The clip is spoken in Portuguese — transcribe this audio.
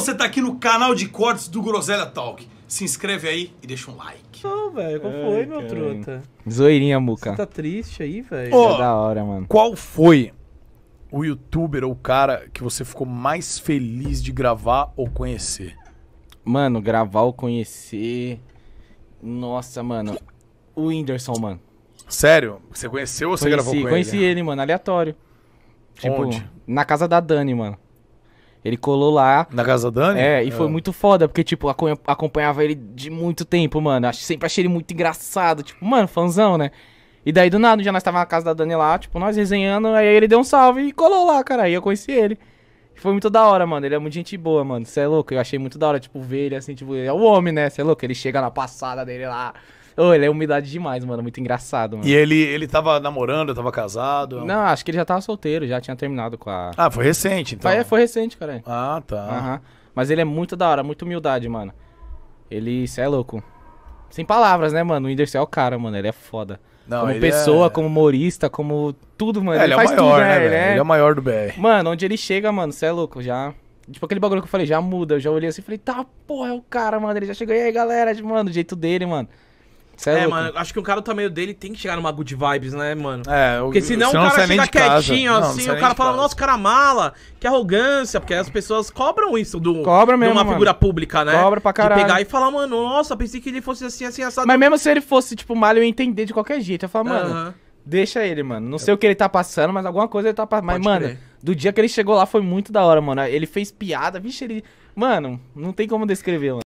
você tá aqui no canal de cortes do Groselha Talk. Se inscreve aí e deixa um like. Não, velho, qual foi, Ai, meu trota? truta? Zoeirinha, Muca. Você tá triste aí, velho? Oh, é da hora, mano. Qual foi o youtuber ou o cara que você ficou mais feliz de gravar ou conhecer? Mano, gravar ou conhecer. Nossa, mano. O Whindersson, mano. Sério? Você conheceu ou você gravou com conheci ele? Conheci ele, mano, aleatório. Tipo, Onde? na casa da Dani, mano. Ele colou lá. Na casa da Dani? É, e é. foi muito foda, porque, tipo, acompanhava ele de muito tempo, mano. Sempre achei ele muito engraçado. Tipo, mano, fãzão, né? E daí, do nada, um dia nós tava na casa da Dani lá, tipo, nós resenhando. Aí ele deu um salve e colou lá, cara. Aí eu conheci ele. Foi muito da hora, mano. Ele é muito gente boa, mano. Você é louco. Eu achei muito da hora, tipo, ver ele assim, tipo, ele é o homem, né? Você é louco. Ele chega na passada dele lá. Oh, ele é humildade demais, mano. Muito engraçado, mano. E ele, ele tava namorando, tava casado? É Não, acho que ele já tava solteiro, já tinha terminado com a. Ah, foi recente, então. Foi, é, foi recente, cara. Ah, tá. Uhum. Mas ele é muito da hora, muito humildade, mano. Ele, cê é louco. Sem palavras, né, mano? O Whindersson é o cara, mano. Ele é foda. Não, como é- pessoa, é... como humorista, como tudo, mano. É, ele, ele é faz maior, tudo, né, né velho? Ele é... o maior do BR. Mano, onde ele chega, mano, cê é louco, já... Tipo, aquele bagulho que eu falei, já muda. Eu já olhei assim e falei, tá, porra, é o cara, mano. Ele já chegou, e aí, galera, tipo, mano, o jeito dele, mano. Cê é, é mano, acho que um cara do tamanho dele tem que chegar numa good vibes, né, mano? É, o, Porque senão assim, o cara fica quietinho casa. assim, não, o cara fala, nossa, cara mala, que arrogância, porque as pessoas cobram isso do, Cobra mesmo, de uma mano. figura pública, né? Cobra pra caralho. De pegar e falar, mano, nossa, pensei que ele fosse assim, assim, assado. Mas mesmo se ele fosse, tipo, mal, eu ia entender de qualquer jeito. Eu ia falar, mano, uh -huh. deixa ele, mano. Não sei eu... o que ele tá passando, mas alguma coisa ele tá passando. Mas, Pode mano, crer. do dia que ele chegou lá foi muito da hora, mano. Ele fez piada, vixe, ele. Mano, não tem como descrever, mano.